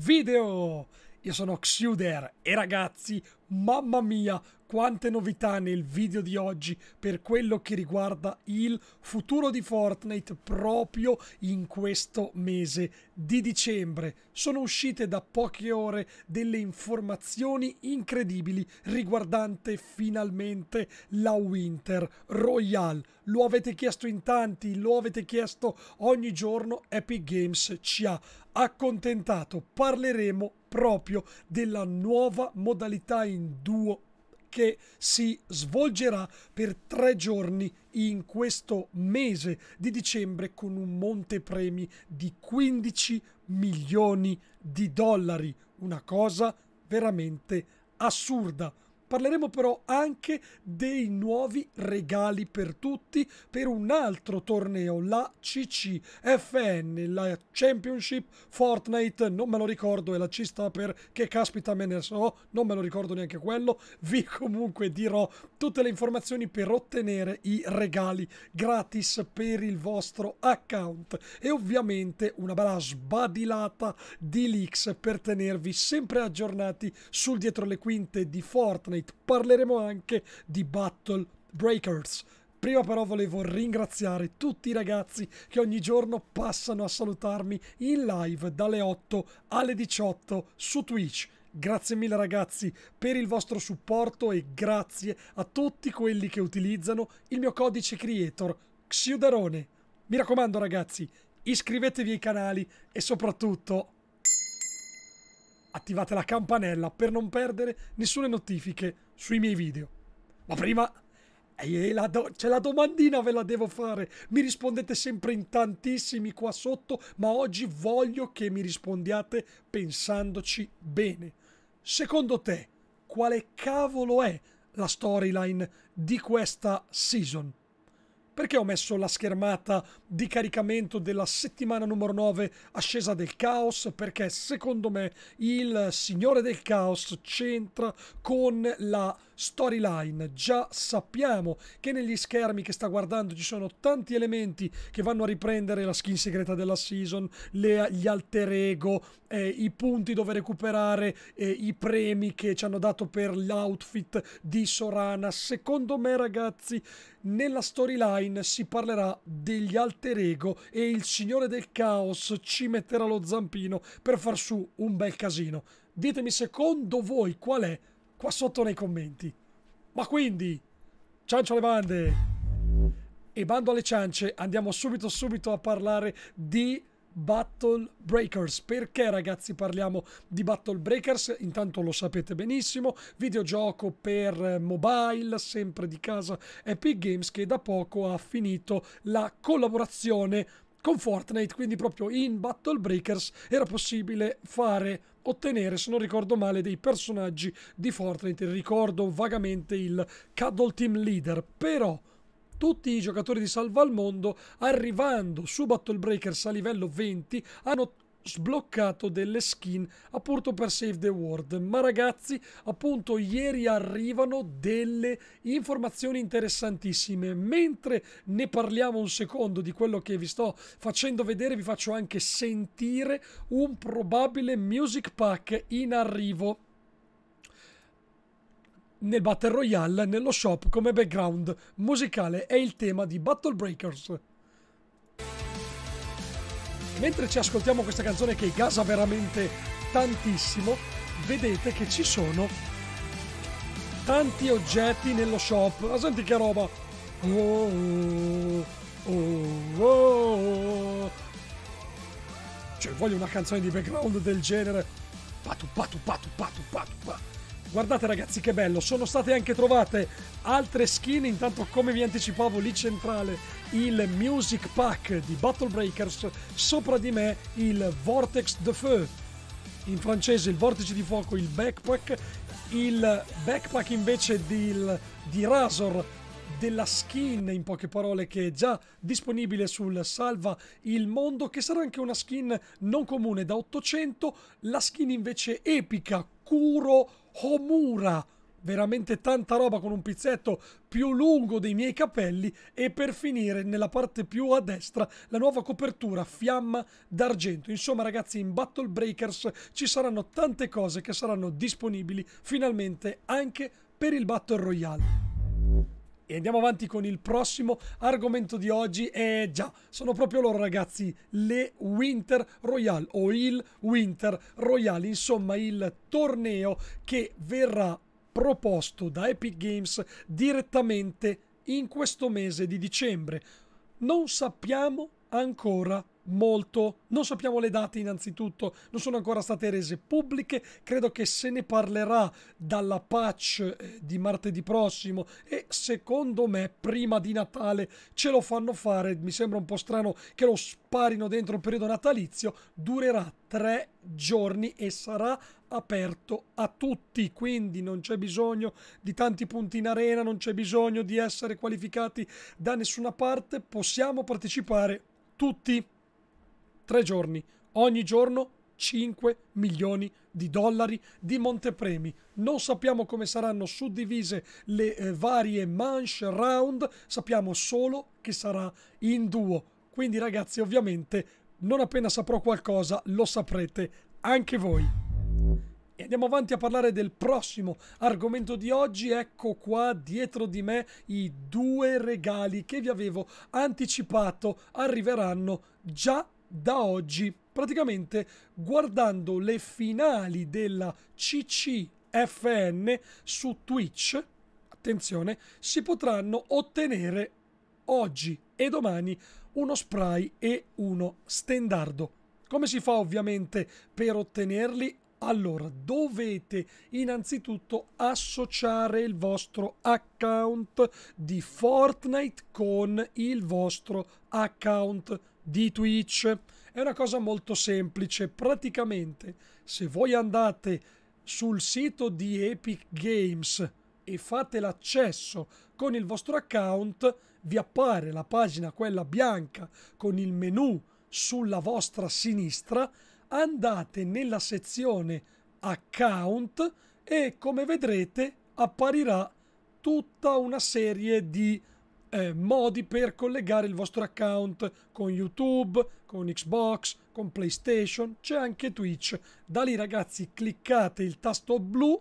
video! Io sono Xuder e ragazzi, mamma mia, quante novità nel video di oggi per quello che riguarda il futuro di Fortnite proprio in questo mese di dicembre. Sono uscite da poche ore delle informazioni incredibili riguardante finalmente la Winter Royale. Lo avete chiesto in tanti, lo avete chiesto ogni giorno, Epic Games ci ha accontentato. Parleremo proprio della nuova modalità in duo che si svolgerà per tre giorni in questo mese di dicembre con un montepremi di 15 milioni di dollari, una cosa veramente assurda. Parleremo però anche dei nuovi regali per tutti per un altro torneo, la CCFN, la Championship Fortnite, non me lo ricordo e la C sta per che caspita me ne so, non me lo ricordo neanche quello, vi comunque dirò tutte le informazioni per ottenere i regali gratis per il vostro account e ovviamente una bella sbadilata di leaks per tenervi sempre aggiornati sul dietro le quinte di Fortnite Ultimate parleremo anche di Battle Breakers. Prima però volevo ringraziare tutti i ragazzi che ogni giorno passano a salutarmi in live dalle 8 alle 18 su Twitch. Grazie mille ragazzi per il vostro supporto e grazie a tutti quelli che utilizzano il mio codice creator Xiuderone. Mi raccomando ragazzi, iscrivetevi ai canali e soprattutto attivate la campanella per non perdere nessune notifiche sui miei video. Ma prima eh, eh, c'è la domandina ve la devo fare. Mi rispondete sempre in tantissimi qua sotto, ma oggi voglio che mi rispondiate pensandoci bene. Secondo te, quale cavolo è la storyline di questa season? perché ho messo la schermata di caricamento della settimana numero 9 ascesa del caos? Perché secondo me il Signore del Caos c'entra con la storyline. Già sappiamo che negli schermi che sta guardando ci sono tanti elementi che vanno a riprendere la skin segreta della season, le, gli alter ego, eh, i punti dove recuperare, eh, i premi che ci hanno dato per l'outfit di Sorana. Secondo me, ragazzi, nella storyline si parlerà degli alter ego e il signore del caos ci metterà lo zampino per far su un bel casino. Ditemi secondo voi qual è qua sotto nei commenti. Ma quindi, ciancio alle bande! E bando alle ciance, andiamo subito subito a parlare di Battle Breakers. Perché ragazzi parliamo di Battle Breakers? Intanto lo sapete benissimo, videogioco per mobile, sempre di casa Epic Games che da poco ha finito la collaborazione con Fortnite, quindi proprio in Battle Breakers era possibile fare ottenere, se non ricordo male, dei personaggi di Fortnite. Ricordo vagamente il Cuddle Team Leader, però tutti i giocatori di Salva al Mondo, arrivando su Battle Breakers a livello 20, hanno ottenuto sbloccato delle skin appunto per Save the World ma ragazzi appunto ieri arrivano delle informazioni interessantissime mentre ne parliamo un secondo di quello che vi sto facendo vedere vi faccio anche sentire un probabile music pack in arrivo nel Battle Royale nello shop come background musicale è il tema di Battle Breakers mentre ci ascoltiamo questa canzone che gasa veramente tantissimo, vedete che ci sono tanti oggetti nello shop. Ma ah, senti che roba! Oh, oh, oh, oh. cioè, voglio una canzone di background del genere. Patu patu patu patu patu patu. Guardate ragazzi che bello, sono state anche trovate altre skin, intanto come vi anticipavo lì centrale il Music Pack di Battle Breakers, sopra di me il Vortex de Feu, in francese il Vortice di Fuoco, il Backpack, il Backpack invece del, di Razor della skin in poche parole che è già disponibile sul Salva il Mondo che sarà anche una skin non comune da 800 la skin invece epica Curo Homura veramente tanta roba con un pizzetto più lungo dei miei capelli e per finire nella parte più a destra la nuova copertura fiamma d'argento insomma ragazzi in Battle Breakers ci saranno tante cose che saranno disponibili finalmente anche per il Battle Royale e andiamo avanti con il prossimo argomento di oggi. E eh, già, sono proprio loro ragazzi, le Winter Royale o il Winter Royale, insomma il torneo che verrà proposto da Epic Games direttamente in questo mese di dicembre. Non sappiamo ancora molto. Non sappiamo le date innanzitutto, non sono ancora state rese pubbliche, credo che se ne parlerà dalla patch eh, di martedì prossimo e secondo me prima di Natale ce lo fanno fare, mi sembra un po' strano che lo sparino dentro il periodo natalizio, durerà tre giorni e sarà aperto a tutti, quindi non c'è bisogno di tanti punti in arena, non c'è bisogno di essere qualificati da nessuna parte, possiamo partecipare tutti tre giorni, ogni giorno 5 milioni di dollari di montepremi. Non sappiamo come saranno suddivise le eh, varie manche round, sappiamo solo che sarà in duo. Quindi ragazzi, ovviamente, non appena saprò qualcosa, lo saprete anche voi. E andiamo avanti a parlare del prossimo argomento di oggi. Ecco qua dietro di me i due regali che vi avevo anticipato arriveranno già da oggi, praticamente guardando le finali della CCFN su Twitch, attenzione, si potranno ottenere oggi e domani uno spray e uno stendardo. Come si fa ovviamente per ottenerli? Allora, dovete innanzitutto associare il vostro account di Fortnite con il vostro account di Twitch. È una cosa molto semplice, praticamente se voi andate sul sito di Epic Games e fate l'accesso con il vostro account, vi appare la pagina quella bianca con il menu sulla vostra sinistra, andate nella sezione account e come vedrete apparirà tutta una serie di eh, modi per collegare il vostro account con YouTube, con Xbox, con PlayStation, c'è anche Twitch. Da lì ragazzi cliccate il tasto blu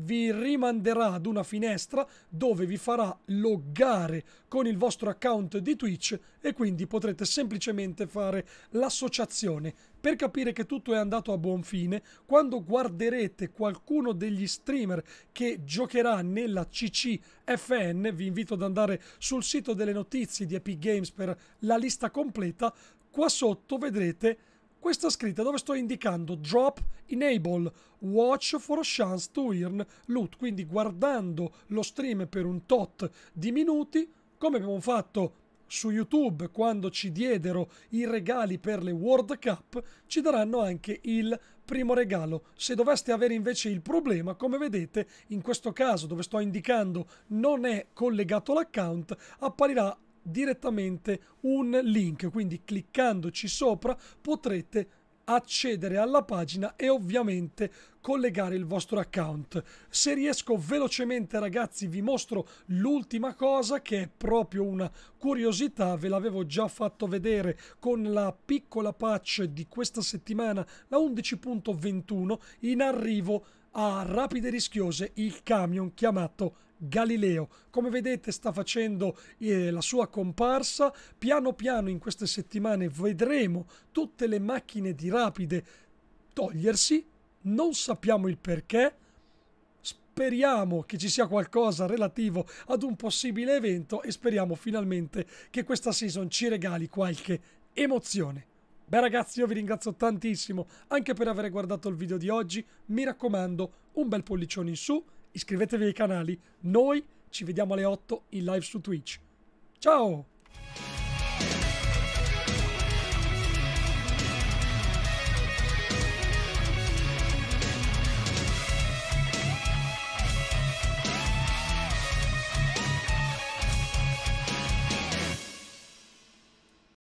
vi rimanderà ad una finestra dove vi farà loggare con il vostro account di Twitch e quindi potrete semplicemente fare l'associazione. Per capire che tutto è andato a buon fine, quando guarderete qualcuno degli streamer che giocherà nella CCFN, vi invito ad andare sul sito delle notizie di Epic Games per la lista completa, qua sotto vedrete questa scritta dove sto indicando drop enable watch for a chance to earn loot quindi guardando lo stream per un tot di minuti come abbiamo fatto su YouTube quando ci diedero i regali per le World Cup ci daranno anche il primo regalo. Se doveste avere invece il problema, come vedete, in questo caso dove sto indicando non è collegato l'account, apparirà direttamente un link, quindi cliccandoci sopra potrete accedere alla pagina e ovviamente collegare il vostro account. Se riesco velocemente ragazzi vi mostro l'ultima cosa che è proprio una curiosità, ve l'avevo già fatto vedere con la piccola patch di questa settimana, la 11.21, in arrivo a rapide rischiose il camion chiamato Galileo. Come vedete sta facendo eh, la sua comparsa, piano piano in queste settimane vedremo tutte le macchine di rapide togliersi, non sappiamo il perché, speriamo che ci sia qualcosa relativo ad un possibile evento e speriamo finalmente che questa season ci regali qualche emozione. Beh ragazzi io vi ringrazio tantissimo anche per aver guardato il video di oggi, mi raccomando un bel pollicione in su iscrivetevi ai canali, noi ci vediamo alle 8 in live su Twitch. Ciao!